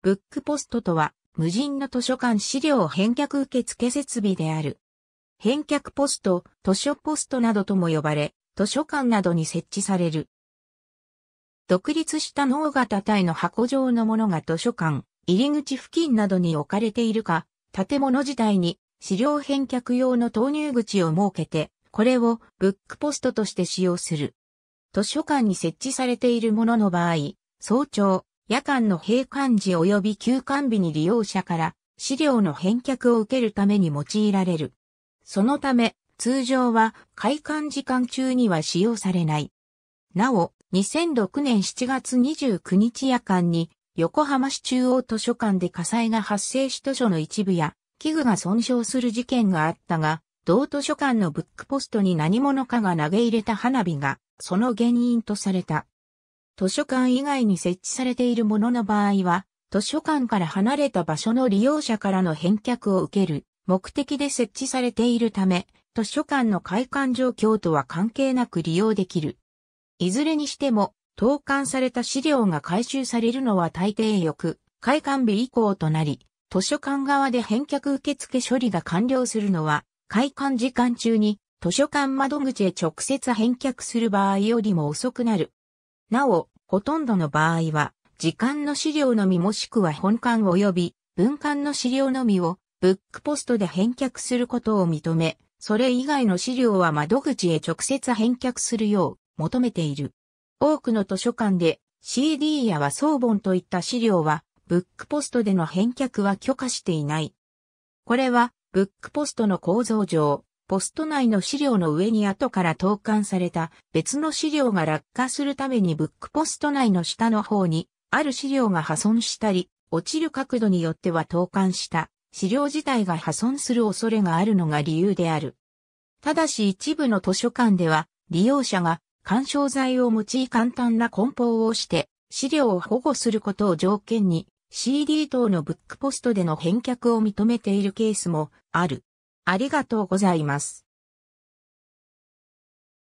ブックポストとは、無人の図書館資料返却受付設備である。返却ポスト、図書ポストなどとも呼ばれ、図書館などに設置される。独立した脳型体の箱状のものが図書館、入り口付近などに置かれているか、建物自体に資料返却用の投入口を設けて、これをブックポストとして使用する。図書館に設置されているものの場合、早朝、夜間の閉館時及び休館日に利用者から資料の返却を受けるために用いられる。そのため、通常は開館時間中には使用されない。なお、2006年7月29日夜間に横浜市中央図書館で火災が発生し図書の一部や器具が損傷する事件があったが、同図書館のブックポストに何者かが投げ入れた花火がその原因とされた。図書館以外に設置されているものの場合は、図書館から離れた場所の利用者からの返却を受ける目的で設置されているため、図書館の開館状況とは関係なく利用できる。いずれにしても、投函された資料が回収されるのは大抵翌、開館日以降となり、図書館側で返却受付処理が完了するのは、開館時間中に図書館窓口へ直接返却する場合よりも遅くなるなお、ほとんどの場合は、時間の資料のみもしくは本館及び文館の資料のみをブックポストで返却することを認め、それ以外の資料は窓口へ直接返却するよう求めている。多くの図書館で CD や和装本といった資料はブックポストでの返却は許可していない。これはブックポストの構造上、ポスト内の資料の上に後から投函された別の資料が落下するためにブックポスト内の下の方にある資料が破損したり、落ちる角度によっては投函した資料自体が破損する恐れがあるのが理由である。ただし一部の図書館では利用者が干渉剤を用い簡単な梱包をして資料を保護することを条件に CD 等のブックポストでの返却を認めているケースもある。ありがとうございます。